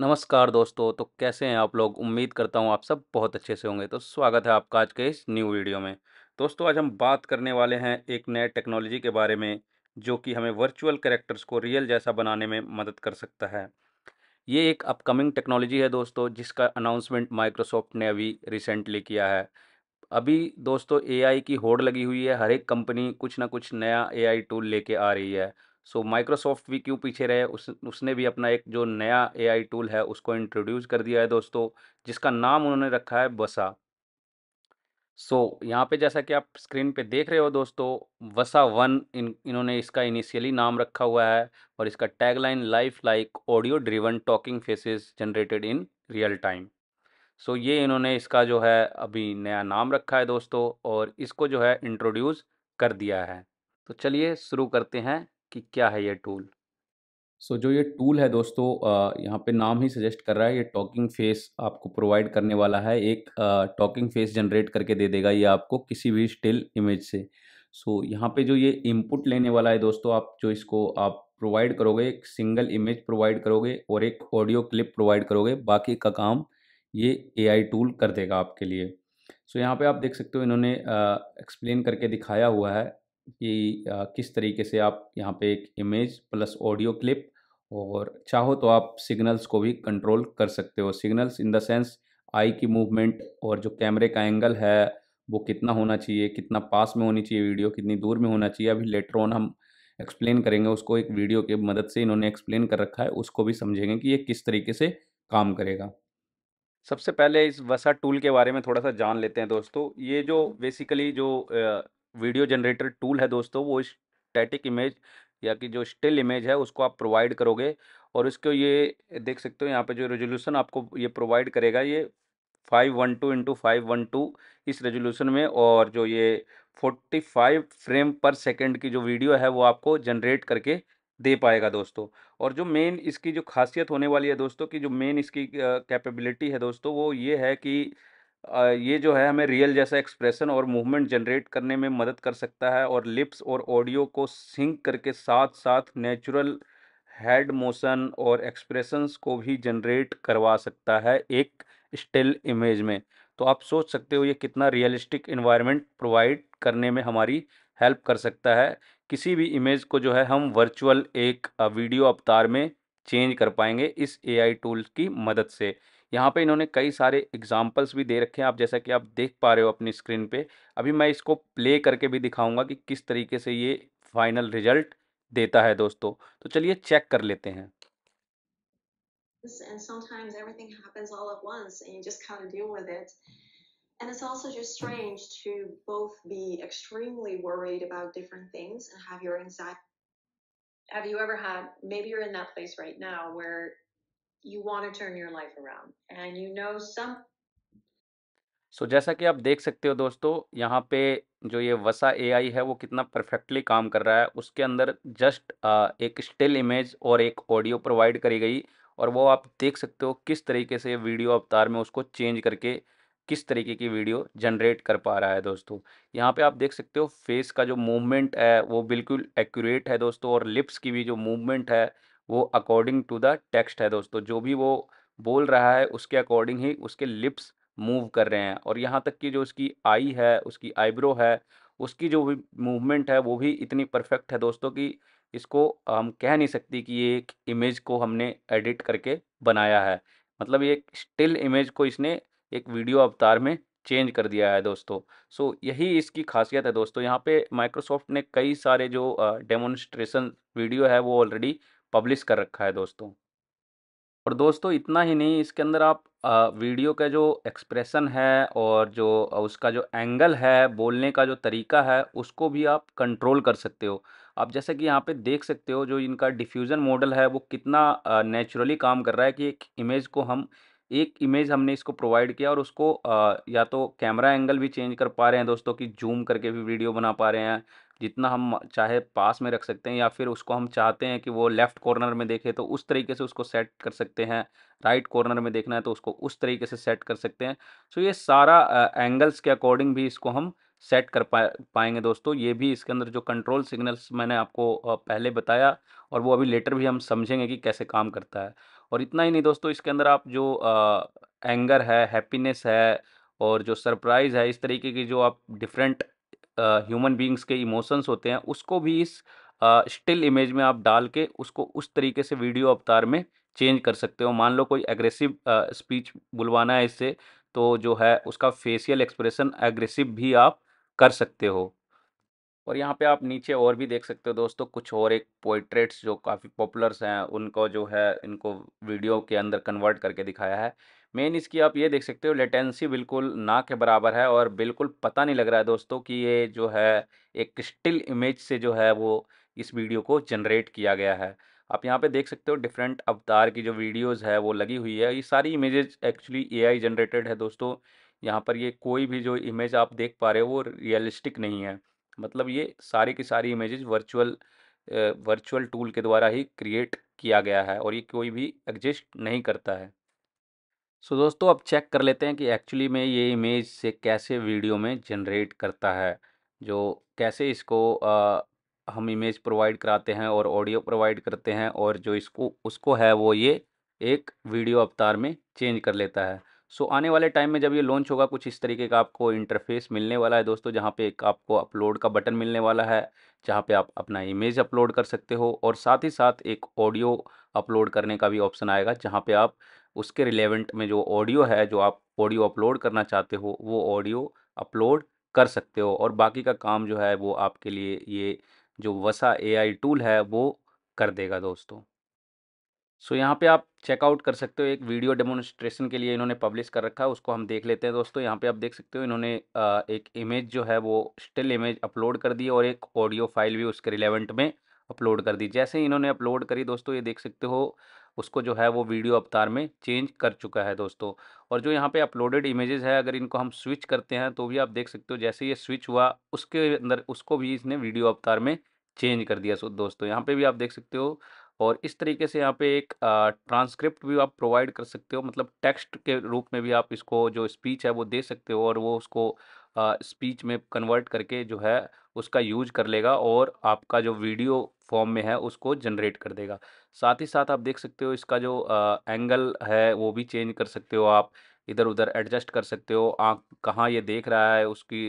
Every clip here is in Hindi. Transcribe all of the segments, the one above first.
नमस्कार दोस्तों तो कैसे हैं आप लोग उम्मीद करता हूं आप सब बहुत अच्छे से होंगे तो स्वागत है आपका आज के इस न्यू वीडियो में दोस्तों आज हम बात करने वाले हैं एक नए टेक्नोलॉजी के बारे में जो कि हमें वर्चुअल करेक्टर्स को रियल जैसा बनाने में मदद कर सकता है ये एक अपकमिंग टेक्नोलॉजी है दोस्तों जिसका अनाउंसमेंट माइक्रोसॉफ्ट ने अभी रिसेंटली किया है अभी दोस्तों एआई की होड़ लगी हुई है हर एक कंपनी कुछ ना कुछ नया एआई टूल लेके आ रही है सो माइक्रोसॉफ्ट भी क्यों पीछे रहे उस उसने भी अपना एक जो नया एआई टूल है उसको इंट्रोड्यूस कर दिया है दोस्तों जिसका नाम उन्होंने रखा है बसा सो so, यहाँ पे जैसा कि आप स्क्रीन पे देख रहे हो दोस्तों वसा वन इन इन्होंने इसका इनिशियली नाम रखा हुआ है और इसका tagline lifelike audio driven talking faces generated in real time so ये इन्होंने इसका जो है अभी नया नाम रखा है दोस्तों और इसको जो है इंट्रोड्यूस कर दिया है तो चलिए शुरू करते हैं कि क्या है ये टूल सो so, जो ये टूल है दोस्तों यहाँ पे नाम ही सजेस्ट कर रहा है ये टॉकिंग फेस आपको प्रोवाइड करने वाला है एक टॉकिंग फेस जनरेट करके दे देगा ये आपको किसी भी स्टिल इमेज से सो so, यहाँ पे जो ये इनपुट लेने वाला है दोस्तों आप जो इसको आप प्रोवाइड करोगे एक सिंगल इमेज प्रोवाइड करोगे और एक ऑडियो क्लिप प्रोवाइड करोगे बाकी का काम ये ए टूल कर देगा आपके लिए सो so, यहाँ पे आप देख सकते हो इन्होंने एक्सप्लेन करके दिखाया हुआ है कि किस तरीके से आप यहाँ पे एक इमेज प्लस ऑडियो क्लिप और चाहो तो आप सिग्नल्स को भी कंट्रोल कर सकते हो signals in the sense eye की मूवमेंट और जो कैमरे का एंगल है वो कितना होना चाहिए कितना पास में होनी चाहिए वीडियो कितनी दूर में होना चाहिए अभी लेटर ऑन हम एक्सप्लेन करेंगे उसको एक वीडियो के मदद से इन्होंने एक्सप्लेन कर रखा है उसको भी समझेंगे कि ये किस तरीके से काम करेगा सबसे पहले इस वसा टूल के बारे में थोड़ा सा जान लेते हैं दोस्तों ये जो बेसिकली जो वीडियो जनरेटर टूल है दोस्तों वो स्टैटिक इमेज या कि जो स्टिल इमेज है उसको आप प्रोवाइड करोगे और इसको ये देख सकते हो यहाँ पे जो रेजोल्यूशन आपको ये प्रोवाइड करेगा ये five one two into five one two इस रेजोल्यूशन में और जो ये forty five frame per second की जो वीडियो है वो आपको जनरेट करके दे पाएगा दोस्तों और जो मेन इसकी जो खासियत होने वाली है दोस्तों की जो मेन इसकी कैपेबिलिटी है दोस्तों वो ये है कि ये जो है हमें रियल जैसा एक्सप्रेशन और मूवमेंट जनरेट करने में मदद कर सकता है और लिप्स और ऑडियो को सिंक करके साथ साथ नेचुरल हेड मोशन और एक्सप्रेशंस को भी जनरेट करवा सकता है एक स्टिल इमेज में तो आप सोच सकते हो ये कितना रियलिस्टिक इन्वायरमेंट प्रोवाइड करने में हमारी हेल्प कर सकता है किसी भी इमेज को जो है हम वर्चुअल एक वीडियो अवतार में चेंज कर पाएंगे इस एआई टूल की मदद से यहाँ पे इन्होंने कई सारे एग्जांपल्स भी दे रखे हैं आप जैसा कि आप देख पा रहे हो अपनी स्क्रीन पे अभी मैं इसको प्ले करके भी दिखाऊंगा कि किस तरीके से ये फाइनल रिजल्ट देता है दोस्तों तो चलिए चेक कर लेते हैं And it's also just strange to both be extremely worried about different things and have your have you ever had maybe you're in that place right now where you want to turn your life around and you know some so so, जैसा कि आप देख सकते हो दोस्तों यहाँ पे जो ये वसा एआई है वो कितना परफेक्टली काम कर रहा है उसके अंदर जस्ट एक स्टिल इमेज और एक ऑडियो प्रोवाइड करी गई और वो आप देख सकते हो किस तरीके से वीडियो अवतार में उसको चेंज करके किस तरीके की वीडियो जनरेट कर पा रहा है दोस्तों यहाँ पे आप देख सकते हो फेस का जो मूवमेंट है वो बिल्कुल एक्यूरेट है दोस्तों और लिप्स की भी जो मूवमेंट है वो अकॉर्डिंग टू द टेक्स्ट है दोस्तों जो भी वो बोल रहा है उसके अकॉर्डिंग ही उसके लिप्स मूव कर रहे हैं और यहाँ तक कि जो उसकी आई है उसकी आईब्रो है उसकी जो भी मूवमेंट है वो भी इतनी परफेक्ट है दोस्तों कि इसको हम कह नहीं सकते कि ये एक इमेज को हमने एडिट करके बनाया है मतलब ये एक स्टिल इमेज को इसने एक वीडियो अवतार में चेंज कर दिया है दोस्तों सो so, यही इसकी खासियत है दोस्तों यहाँ पे माइक्रोसॉफ्ट ने कई सारे जो डेमोन्स्ट्रेशन वीडियो है वो ऑलरेडी पब्लिश कर रखा है दोस्तों और दोस्तों इतना ही नहीं इसके अंदर आप आ, वीडियो का जो एक्सप्रेशन है और जो उसका जो एंगल है बोलने का जो तरीका है उसको भी आप कंट्रोल कर सकते हो आप जैसे कि यहाँ पे देख सकते हो जो इनका डिफ्यूज़न मॉडल है वो कितना नेचुरली काम कर रहा है कि एक इमेज को हम एक इमेज हमने इसको प्रोवाइड किया और उसको आ, या तो कैमरा एंगल भी चेंज कर पा रहे हैं दोस्तों कि जूम करके भी वीडियो बना पा रहे हैं जितना हम चाहे पास में रख सकते हैं या फिर उसको हम चाहते हैं कि वो लेफ़्ट कॉर्नर में देखे तो उस तरीके से उसको सेट कर सकते हैं राइट कॉर्नर में देखना है तो उसको उस तरीके से सेट कर सकते हैं सो ये सारा एंगल्स के अकॉर्डिंग भी इसको हम सेट कर पा पाएंगे दोस्तों ये भी इसके अंदर जो कंट्रोल सिग्नल्स मैंने आपको पहले बताया और वो अभी लेटर भी हम समझेंगे कि कैसे काम करता है और इतना ही नहीं दोस्तों इसके अंदर आप जो एंगर है हैप्पीनेस है और जो सरप्राइज़ है इस तरीके की जो आप डिफरेंट ह्यूमन बींग्स के इमोशंस होते हैं उसको भी इस स्टिल इमेज में आप डाल के उसको उस तरीके से वीडियो अवतार में चेंज कर सकते हो मान लो कोई एग्रेसिव स्पीच बुलवाना है इससे तो जो है उसका फेशियल एक्सप्रेशन एग्रेसिव भी आप कर सकते हो और यहाँ पे आप नीचे और भी देख सकते हो दोस्तों कुछ और एक पोइट्रेट्स जो काफ़ी पॉपुलर्स हैं उनको जो है इनको वीडियो के अंदर कन्वर्ट करके दिखाया है मेन इसकी आप ये देख सकते हो लेटेंसी बिल्कुल ना के बराबर है और बिल्कुल पता नहीं लग रहा है दोस्तों कि ये जो है एक स्टिल इमेज से जो है वो इस वीडियो को जनरेट किया गया है आप यहाँ पे देख सकते हो डिफरेंट अवतार की जो वीडियोस है वो लगी हुई है ये सारी इमेजेस एक्चुअली एआई जनरेटेड है दोस्तों यहाँ पर ये कोई भी जो इमेज आप देख पा रहे हो वो रियलिस्टिक नहीं है मतलब ये सारी की सारी इमेजेस वर्चुअल वर्चुअल टूल के द्वारा ही क्रिएट किया गया है और ये कोई भी एग्जिस्ट नहीं करता है सो so, दोस्तों अब चेक कर लेते हैं कि एक्चुअली में ये इमेज से कैसे वीडियो में जनरेट करता है जो कैसे इसको आ, हम इमेज प्रोवाइड कराते हैं और ऑडियो प्रोवाइड करते हैं और जो इसको उसको है वो ये एक वीडियो अवतार में चेंज कर लेता है सो आने वाले टाइम में जब ये लॉन्च होगा कुछ इस तरीके का आपको इंटरफेस मिलने वाला है दोस्तों जहाँ पे एक आपको अपलोड का बटन मिलने वाला है जहाँ पे आप अपना इमेज अपलोड कर सकते हो और साथ ही साथ एक ऑडियो अपलोड करने का भी ऑप्शन आएगा जहाँ पे आप उसके रिलेवेंट में जो ऑडियो है जो आप ऑडियो अपलोड करना चाहते हो वो ऑडियो अपलोड कर सकते हो और बाकी का काम जो है वो आपके लिए ये जो वसा एआई टूल है वो कर देगा दोस्तों सो so, यहाँ पे आप चेकआउट कर सकते हो एक वीडियो डेमोन्स्ट्रेशन के लिए इन्होंने पब्लिश कर रखा है उसको हम देख लेते हैं दोस्तों यहाँ पे आप देख सकते हो इन्होंने एक इमेज जो है वो स्टिल इमेज अपलोड कर दी और एक ऑडियो फाइल भी उसके रिलेवेंट में अपलोड कर दी जैसे ही इन्होंने अपलोड करी दोस्तों ये देख सकते हो उसको जो है वो वीडियो अवतार में चेंज कर चुका है दोस्तों और जो यहाँ पे अपलोडेड इमेजेस है अगर इनको हम स्विच करते हैं तो भी आप देख सकते हो जैसे ये स्विच हुआ उसके अंदर उसको भी इसने वीडियो अवतार में चेंज कर दिया दोस्तों यहाँ पे भी आप देख सकते हो और इस तरीके से यहाँ पे एक ट्रांसक्रिप्ट भी आप प्रोवाइड कर सकते हो मतलब टेक्स्ट के रूप में भी आप इसको जो स्पीच है वो दे सकते हो और वो उसको स्पीच में कन्वर्ट करके जो है उसका यूज कर लेगा और आपका जो वीडियो फॉर्म में है उसको जनरेट कर देगा साथ ही साथ आप देख सकते हो इसका जो एंगल है वो भी चेंज कर सकते हो आप इधर उधर एडजस्ट कर सकते हो आँख कहाँ ये देख रहा है उसकी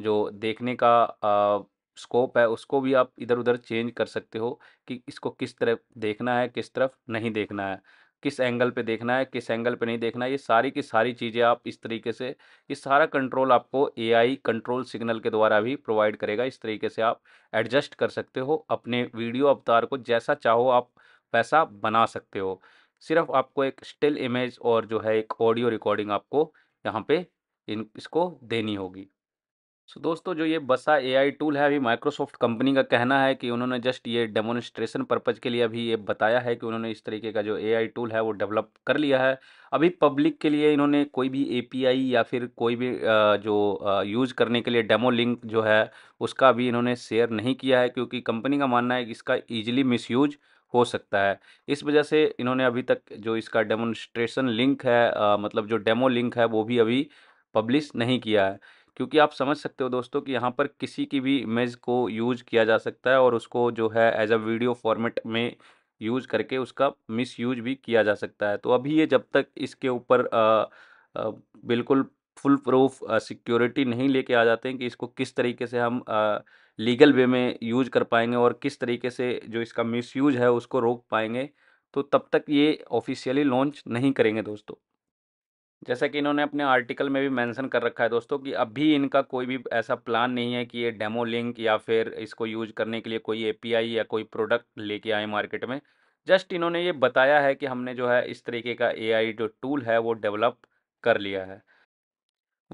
जो देखने का आ, स्कोप है उसको भी आप इधर उधर चेंज कर सकते हो कि इसको किस तरफ देखना है किस तरफ नहीं देखना है किस एंगल पे देखना है किस एंगल पे नहीं देखना है ये सारी की सारी चीज़ें आप इस तरीके से ये सारा कंट्रोल आपको एआई कंट्रोल सिग्नल के द्वारा भी प्रोवाइड करेगा इस तरीके से आप एडजस्ट कर सकते हो अपने वीडियो अवतार को जैसा चाहो आप वैसा बना सकते हो सिर्फ आपको एक स्टिल इमेज और जो है एक ऑडियो रिकॉर्डिंग आपको यहाँ पे इन इसको देनी होगी सो दोस्तों जो ये बसा एआई टूल है अभी माइक्रोसॉफ्ट कंपनी का कहना है कि उन्होंने जस्ट ये डेमोनस्ट्रेशन पर्पज़ के लिए अभी ये बताया है कि उन्होंने इस तरीके का जो एआई टूल है वो डेवलप कर लिया है अभी पब्लिक के लिए इन्होंने कोई भी एपीआई या फिर कोई भी जो यूज़ करने के लिए डेमो लिंक जो है उसका अभी इन्होंने शेयर नहीं किया है क्योंकि कंपनी का मानना है कि इसका ईजिली मिस हो सकता है इस वजह से इन्होंने अभी तक जो इसका डेमोन्स्ट्रेशन लिंक है मतलब जो डेमो लिंक है वो भी अभी पब्लिश नहीं किया है क्योंकि आप समझ सकते हो दोस्तों कि यहाँ पर किसी की भी इमेज को यूज किया जा सकता है और उसको जो है एज अ वीडियो फॉर्मेट में यूज करके उसका मिस यूज भी किया जा सकता है तो अभी ये जब तक इसके ऊपर बिल्कुल फुल प्रूफ सिक्योरिटी नहीं लेके आ जाते हैं कि इसको किस तरीके से हम लीगल वे में यूज कर पाएंगे और किस तरीके से जो इसका मिस यूज है उसको रोक पाएंगे तो तब तक ये ऑफिशियली लॉन्च नहीं करेंगे दोस्तों जैसा कि इन्होंने अपने आर्टिकल में भी मेंशन कर रखा है दोस्तों कि अभी इनका कोई भी ऐसा प्लान नहीं है कि ये डेमो लिंक या फिर इसको यूज करने के लिए कोई एपीआई या कोई प्रोडक्ट लेके आए मार्केट में जस्ट इन्होंने ये बताया है कि हमने जो है इस तरीके का एआई जो टूल है वो डेवलप कर लिया है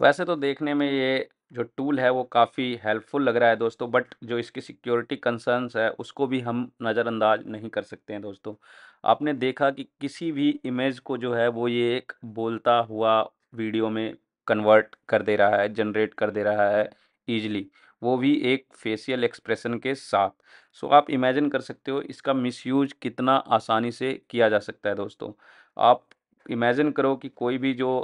वैसे तो देखने में ये जो टूल है वो काफ़ी हेल्पफुल लग रहा है दोस्तों बट जो इसकी सिक्योरिटी कंसर्न्स है उसको भी हम नज़रअंदाज नहीं कर सकते हैं दोस्तों आपने देखा कि किसी भी इमेज को जो है वो ये एक बोलता हुआ वीडियो में कन्वर्ट कर दे रहा है जनरेट कर दे रहा है ईजिली वो भी एक फेसियल एक्सप्रेशन के साथ सो so, आप इमेजिन कर सकते हो इसका मिसयूज कितना आसानी से किया जा सकता है दोस्तों आप इमेजिन करो कि कोई भी जो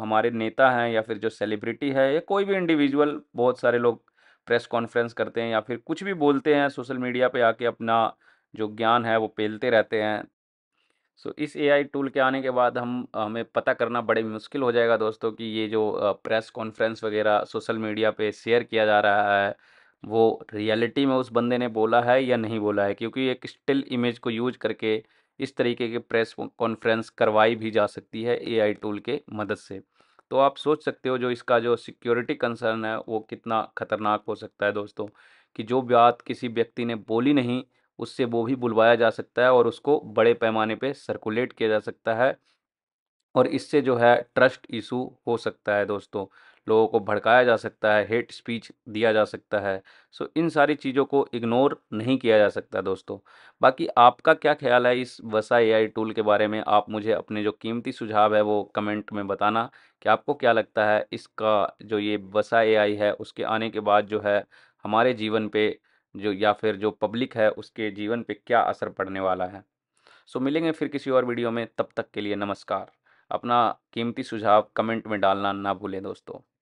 हमारे नेता हैं या फिर जो सेलिब्रिटी है या कोई भी इंडिविजुअल बहुत सारे लोग प्रेस कॉन्फ्रेंस करते हैं या फिर कुछ भी बोलते हैं सोशल मीडिया पे आके अपना जो ज्ञान है वो पेलते रहते हैं सो इस एआई टूल के आने के बाद हम हमें पता करना बड़े मुश्किल हो जाएगा दोस्तों कि ये जो प्रेस कॉन्फ्रेंस वगैरह सोशल मीडिया पे शेयर किया जा रहा है वो रियलिटी में उस बंदे ने बोला है या नहीं बोला है क्योंकि एक स्टिल इमेज को यूज करके इस तरीके के प्रेस कॉन्फ्रेंस करवाई भी जा सकती है एआई टूल के मदद से तो आप सोच सकते हो जो इसका जो सिक्योरिटी कंसर्न है वो कितना खतरनाक हो सकता है दोस्तों कि जो बात किसी व्यक्ति ने बोली नहीं उससे वो भी बुलवाया जा सकता है और उसको बड़े पैमाने पे सर्कुलेट किया जा सकता है और इससे जो है ट्रस्ट इशू हो सकता है दोस्तों लोगों को भड़काया जा सकता है हेट स्पीच दिया जा सकता है सो इन सारी चीज़ों को इग्नोर नहीं किया जा सकता दोस्तों बाकी आपका क्या ख्याल है इस वसा ए टूल के बारे में आप मुझे अपने जो कीमती सुझाव है वो कमेंट में बताना कि आपको क्या लगता है इसका जो ये वसा ए है उसके आने के बाद जो है हमारे जीवन पे जो या फिर जो पब्लिक है उसके जीवन पे क्या असर पड़ने वाला है सो मिलेंगे फिर किसी और वीडियो में तब तक के लिए नमस्कार अपना कीमती सुझाव कमेंट में डालना ना भूलें दोस्तों